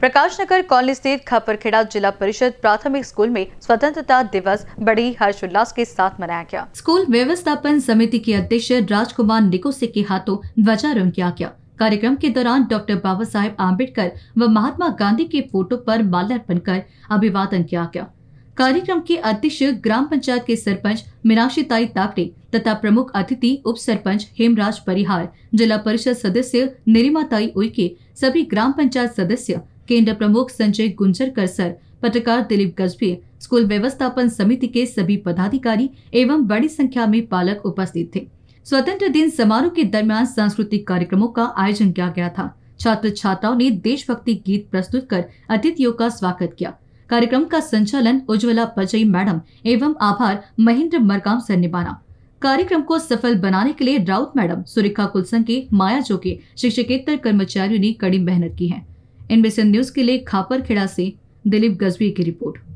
प्रकाश नगर college स्थित खपरखेड़ा जिला परिषद प्राथमिक स्कूल में स्वतंत्रता दिवस बड़ी हर्षोल्लास के साथ मनाया गया स्कूल व्यवस्थापन समिति के अध्यक्ष राजकुमार निकोसे के हाथों ध्वजारोहण किया गया कार्यक्रम के दौरान डॉक्टर बाबा साहेब आम्बेडकर व महात्मा गांधी के फोटो पर माल्यार्पण कर अभिवादन किया गया कार्यक्रम के अध्यक्ष ग्राम पंचायत के सरपंच मीनाक्षी ताई तापड़े तथा प्रमुख अतिथि उप सरपंच हेमराज परिहार जिला परिषद सदस्य निरिमा ताई उइके सभी ग्राम पंचायत सदस्य केंद्र प्रमुख संजय गुंजरकर सर पत्रकार दिलीप गजबी स्कूल व्यवस्थापन समिति के सभी पदाधिकारी एवं बड़ी संख्या में पालक उपस्थित थे स्वतंत्र दिन समारोह के दरमियान सांस्कृतिक कार्यक्रमों का आयोजन किया गया था छात्र छात्राओं ने देशभक्ति गीत प्रस्तुत कर अतिथियों का स्वागत किया कार्यक्रम का संचालन उज्ज्वला पचई मैडम एवं आभार महेंद्र मरकाम सर ने माना कार्यक्रम को सफल बनाने के लिए राउत मैडम सुरेखा कुलसंग के माया जोके शिक्षकेतर कर्मचारियों ने कड़ी मेहनत की है एनबीसी न्यूज के लिए खापरखेड़ा से दिलीप गजवी की रिपोर्ट